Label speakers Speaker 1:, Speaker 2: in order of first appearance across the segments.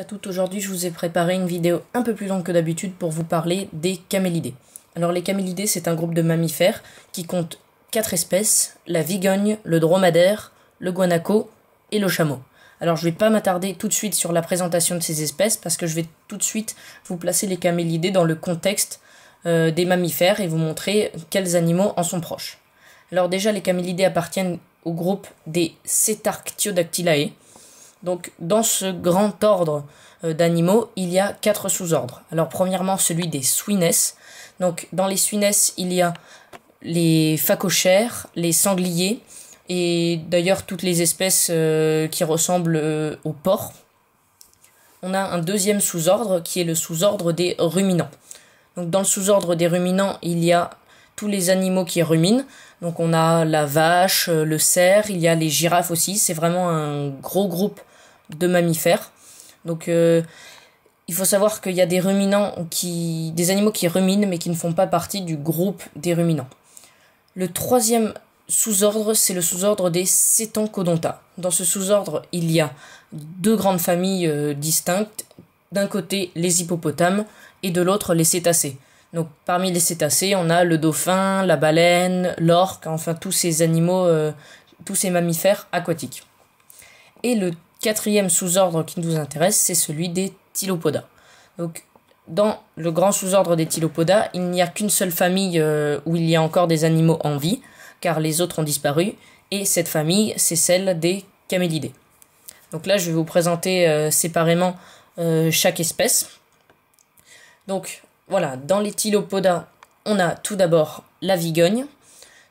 Speaker 1: à toutes, aujourd'hui je vous ai préparé une vidéo un peu plus longue que d'habitude pour vous parler des camélidés. Alors les camélidés c'est un groupe de mammifères qui compte quatre espèces, la vigogne, le dromadaire, le guanaco et le chameau. Alors je ne vais pas m'attarder tout de suite sur la présentation de ces espèces parce que je vais tout de suite vous placer les camélidés dans le contexte euh, des mammifères et vous montrer quels animaux en sont proches. Alors déjà les camélidés appartiennent au groupe des Cetarctiodactylae, donc dans ce grand ordre euh, d'animaux, il y a quatre sous-ordres. Alors premièrement celui des swines Donc dans les suines, il y a les phacochères, les sangliers et d'ailleurs toutes les espèces euh, qui ressemblent euh, au aux porcs. On a un deuxième sous-ordre qui est le sous-ordre des ruminants. Donc dans le sous-ordre des ruminants, il y a tous les animaux qui ruminent. Donc on a la vache, le cerf, il y a les girafes aussi. C'est vraiment un gros groupe de mammifères. Donc euh, il faut savoir qu'il y a des ruminants qui. des animaux qui ruminent mais qui ne font pas partie du groupe des ruminants. Le troisième sous-ordre, c'est le sous-ordre des cétancodonta. Dans ce sous-ordre, il y a deux grandes familles euh, distinctes. D'un côté, les hippopotames et de l'autre, les cétacés. Donc parmi les cétacés, on a le dauphin, la baleine, l'orque, enfin tous ces animaux, euh, tous ces mammifères aquatiques. Et le quatrième sous-ordre qui nous intéresse, c'est celui des tilopoda. Donc, dans le grand sous-ordre des tilopoda, il n'y a qu'une seule famille euh, où il y a encore des animaux en vie, car les autres ont disparu, et cette famille, c'est celle des Camélidés. Donc là, je vais vous présenter euh, séparément euh, chaque espèce. Donc voilà, dans les Tylopoda, on a tout d'abord la vigogne,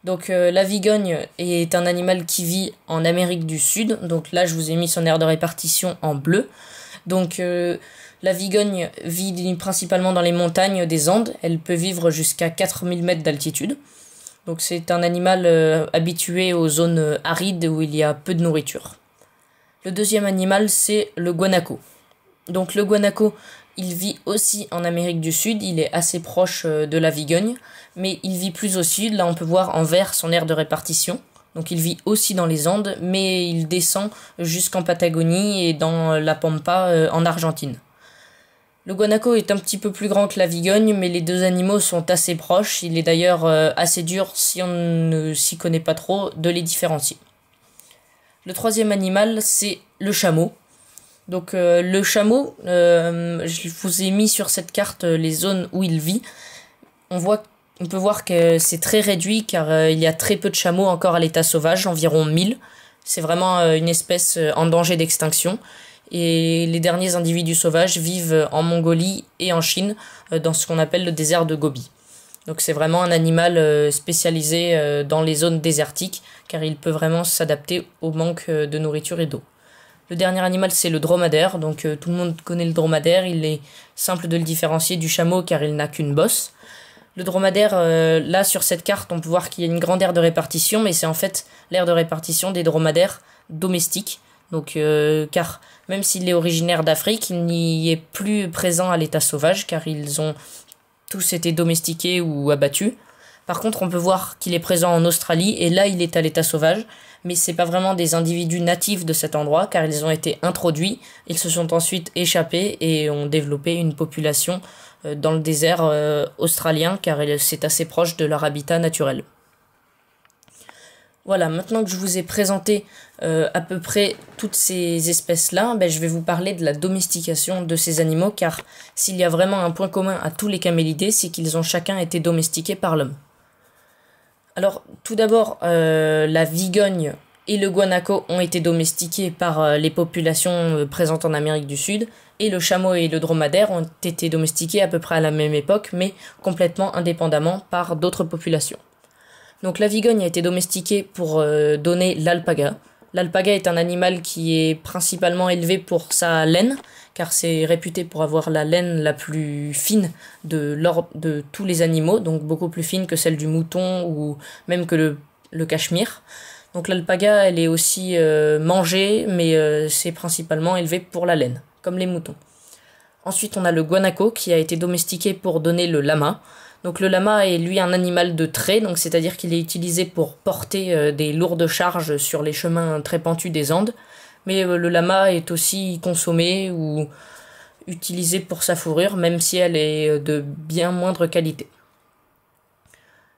Speaker 1: donc euh, la vigogne est un animal qui vit en Amérique du Sud. Donc là, je vous ai mis son aire de répartition en bleu. Donc euh, la vigogne vit principalement dans les montagnes des Andes. Elle peut vivre jusqu'à 4000 mètres d'altitude. Donc c'est un animal euh, habitué aux zones arides où il y a peu de nourriture. Le deuxième animal, c'est le guanaco. Donc le guanaco il vit aussi en Amérique du Sud, il est assez proche euh, de la Vigogne, mais il vit plus au sud, là on peut voir en vert son aire de répartition. Donc il vit aussi dans les Andes, mais il descend jusqu'en Patagonie et dans euh, la Pampa euh, en Argentine. Le guanaco est un petit peu plus grand que la vigogne, mais les deux animaux sont assez proches. Il est d'ailleurs assez dur, si on ne s'y connaît pas trop, de les différencier. Le troisième animal, c'est le chameau. Donc euh, le chameau, euh, je vous ai mis sur cette carte euh, les zones où il vit. On voit, on peut voir que c'est très réduit car il y a très peu de chameaux encore à l'état sauvage, environ 1000. C'est vraiment une espèce en danger d'extinction. Et les derniers individus sauvages vivent en Mongolie et en Chine, dans ce qu'on appelle le désert de Gobi. Donc c'est vraiment un animal spécialisé dans les zones désertiques, car il peut vraiment s'adapter au manque de nourriture et d'eau. Le dernier animal, c'est le dromadaire. Donc euh, tout le monde connaît le dromadaire. Il est simple de le différencier du chameau car il n'a qu'une bosse. Le dromadaire, euh, là sur cette carte, on peut voir qu'il y a une grande aire de répartition, mais c'est en fait l'aire de répartition des dromadaires domestiques. Donc, euh, car même s'il est originaire d'Afrique, il n'y est plus présent à l'état sauvage, car ils ont tous été domestiqués ou abattus. Par contre, on peut voir qu'il est présent en Australie, et là, il est à l'état sauvage mais c'est pas vraiment des individus natifs de cet endroit car ils ont été introduits, ils se sont ensuite échappés et ont développé une population euh, dans le désert euh, australien car c'est assez proche de leur habitat naturel. Voilà, maintenant que je vous ai présenté euh, à peu près toutes ces espèces-là, ben, je vais vous parler de la domestication de ces animaux, car s'il y a vraiment un point commun à tous les camélidés, c'est qu'ils ont chacun été domestiqués par l'homme. Alors, tout d'abord, euh, la Vigogne et le guanaco ont été domestiqués par euh, les populations euh, présentes en Amérique du Sud, et le chameau et le dromadaire ont été domestiqués à peu près à la même époque, mais complètement indépendamment par d'autres populations. Donc la vigogne a été domestiquée pour donner l'alpaga, L'alpaga est un animal qui est principalement élevé pour sa laine, car c'est réputé pour avoir la laine la plus fine de, de tous les animaux, donc beaucoup plus fine que celle du mouton ou même que le, cachemire. Donc l'alpaga, elle est aussi euh, mangée, mais euh, c'est principalement élevé pour la laine, comme les moutons. Ensuite, on a le guanaco qui a été domestiqué pour donner le lama. Donc le lama est lui un animal de trait, donc c'est-à-dire qu'il est utilisé pour porter euh, des lourdes charges sur les chemins très pentus des Andes. Mais euh, le lama est aussi consommé ou utilisé pour sa fourrure, même si elle est euh, de bien moindre qualité.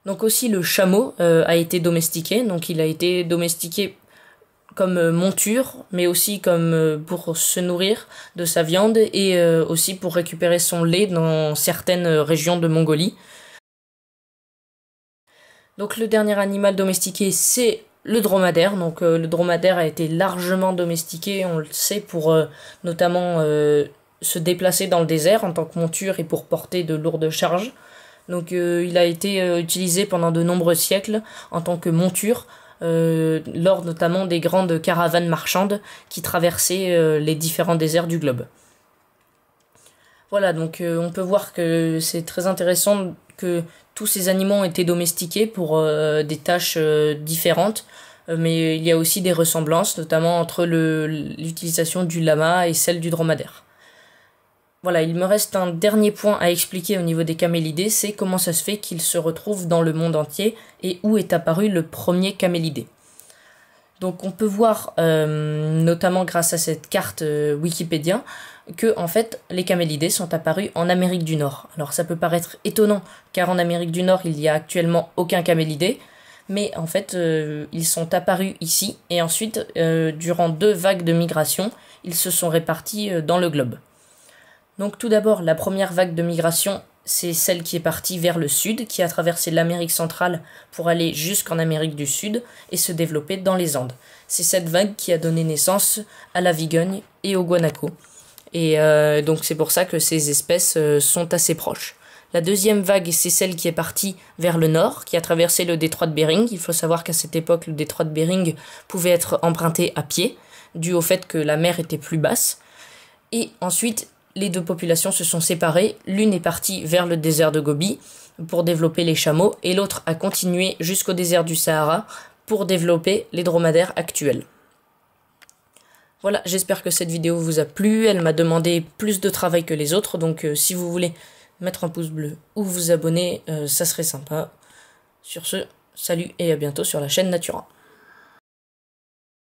Speaker 1: Donc aussi le chameau a été domestiqué, donc il a été domestiqué comme euh, monture, mais aussi comme euh, pour se nourrir de sa viande et euh, aussi pour récupérer son lait dans certaines régions de Mongolie. Donc le dernier animal domestiqué, c'est le dromadaire. Donc le dromadaire a été largement domestiqué, on le sait, pour notamment se déplacer dans le désert en tant que monture et pour porter de lourdes charges. Donc il a été utilisé pendant de nombreux siècles en tant que monture euh, lors notamment des grandes caravanes marchandes qui traversaient euh, les différents déserts du globe. Voilà, donc euh, on peut voir que c'est très intéressant que tous ces animaux ont été domestiqués pour des tâches différentes, mais il y a aussi des ressemblances, notamment entre l'utilisation du lama et celle du dromadaire. Voilà, il me reste un dernier point à expliquer au niveau des camélidés, c'est comment ça se fait qu'ils se retrouvent dans le monde entier et où est apparu le premier camélidé. Donc on peut voir, euh, notamment grâce à cette carte euh, Wikipédia, que en fait les camélidés sont apparus en Amérique du Nord. Alors ça peut paraître étonnant, car en Amérique du Nord il n'y a actuellement aucun camélidé, mais en fait euh, ils sont apparus ici et ensuite, durant deux vagues de migration, ils se sont répartis dans le globe. Donc tout d'abord, la première vague de migration, c'est celle qui est partie vers le sud, qui a traversé l'Amérique centrale pour aller jusqu'en Amérique du Sud et se développer dans les Andes. C'est cette vague qui a donné naissance à la vigogne et au guanaco. Et euh, donc c'est pour ça que ces espèces euh, sont assez proches. La deuxième vague, c'est celle qui est partie vers le nord, qui a traversé le détroit de Bering. Il faut savoir qu'à cette époque, le détroit de Bering pouvait être emprunté à pied, dû au fait que la mer était plus basse. Et ensuite, les deux populations se sont séparées, l'une est partie vers le désert de Gobi pour développer les chameaux et l'autre a continué jusqu'au désert du Sahara pour développer les dromadaires actuels. Voilà, j'espère que cette vidéo vous a plu, elle m'a demandé plus de travail que les autres, donc euh, si vous voulez mettre un pouce bleu ou vous abonner, euh, ça serait sympa. Sur ce, salut et à bientôt sur la chaîne Natura.